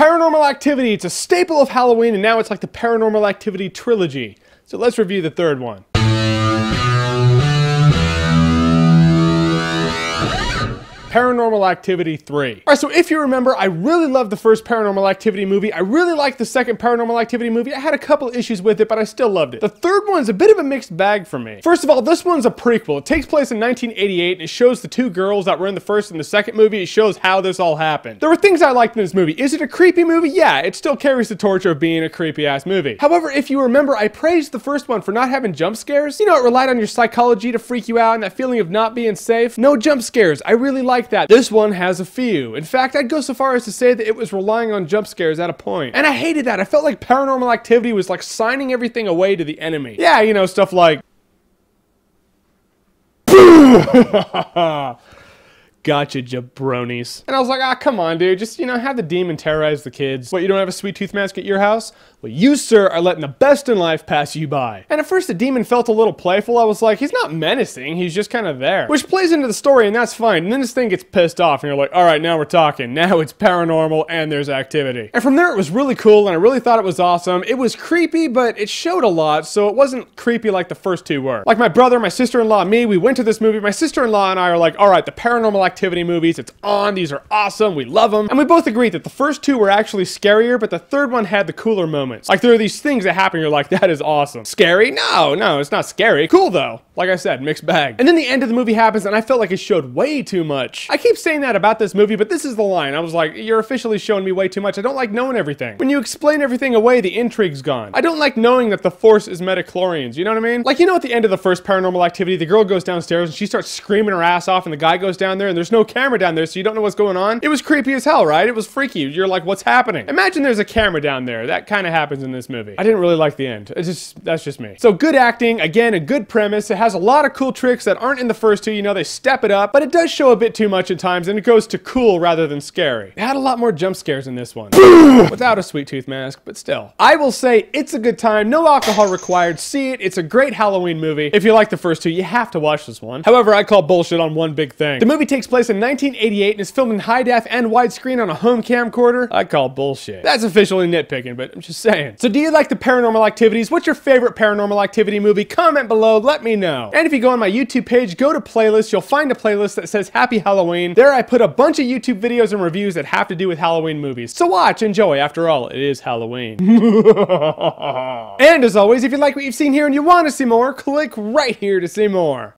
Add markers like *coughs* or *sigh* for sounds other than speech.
Paranormal Activity, it's a staple of Halloween, and now it's like the Paranormal Activity trilogy. So let's review the third one. Paranormal Activity 3. All right, so if you remember, I really loved the first Paranormal Activity movie. I really liked the second Paranormal Activity movie. I had a couple issues with it, but I still loved it. The third one's a bit of a mixed bag for me. First of all, this one's a prequel. It takes place in 1988, and it shows the two girls that were in the first and the second movie. It shows how this all happened. There were things I liked in this movie. Is it a creepy movie? Yeah, it still carries the torture of being a creepy-ass movie. However, if you remember, I praised the first one for not having jump scares. You know, it relied on your psychology to freak you out and that feeling of not being safe. No jump scares. I really liked like that. This one has a few. In fact, I'd go so far as to say that it was relying on jump scares at a point. And I hated that. I felt like paranormal activity was like signing everything away to the enemy. Yeah, you know, stuff like... *laughs* *laughs* gotcha jabronis. And I was like, ah, come on, dude. Just, you know, have the demon terrorize the kids. What, you don't have a sweet tooth mask at your house? Well, you, sir, are letting the best in life pass you by. And at first the demon felt a little playful. I was like, he's not menacing. He's just kind of there. Which plays into the story, and that's fine. And then this thing gets pissed off, and you're like, all right, now we're talking. Now it's paranormal, and there's activity. And from there, it was really cool, and I really thought it was awesome. It was creepy, but it showed a lot, so it wasn't creepy like the first two were. Like my brother, my sister-in-law, me, we went to this movie. My sister-in-law and I are like, all right, the paranormal activity movies. It's on, these are awesome, we love them. And we both agreed that the first two were actually scarier, but the third one had the cooler moments. Like there are these things that happen, you're like, *laughs* that is awesome. Scary? No, no, it's not scary. Cool though. Like I said, mixed bag. And then the end of the movie happens and I felt like it showed way too much. I keep saying that about this movie, but this is the line. I was like, you're officially showing me way too much. I don't like knowing everything. When you explain everything away, the intrigue's gone. I don't like knowing that the force is metachlorians, you know what I mean? Like, you know at the end of the first paranormal activity, the girl goes downstairs and she starts screaming her ass off and the guy goes down there and there's no camera down there, so you don't know what's going on. It was creepy as hell, right? It was freaky. You're like, what's happening? Imagine there's a camera down there. That kind of happens in this movie. I didn't really like the end. It's just, that's just me. So good acting, again, a good premise. It has a lot of cool tricks that aren't in the first two. You know, they step it up, but it does show a bit too much at times, and it goes to cool rather than scary. It had a lot more jump scares in this one. *coughs* Without a sweet tooth mask, but still. I will say it's a good time. No alcohol required. See it. It's a great Halloween movie. If you like the first two, you have to watch this one. However, I call bullshit on one big thing. The movie takes place in 1988 and is filmed in high def and widescreen on a home camcorder, I call bullshit. That's officially nitpicking, but I'm just saying. So do you like the paranormal activities? What's your favorite paranormal activity movie? Comment below, let me know. And if you go on my YouTube page, go to playlists, you'll find a playlist that says Happy Halloween. There I put a bunch of YouTube videos and reviews that have to do with Halloween movies. So watch, enjoy, after all, it is Halloween. *laughs* and as always, if you like what you've seen here and you want to see more, click right here to see more.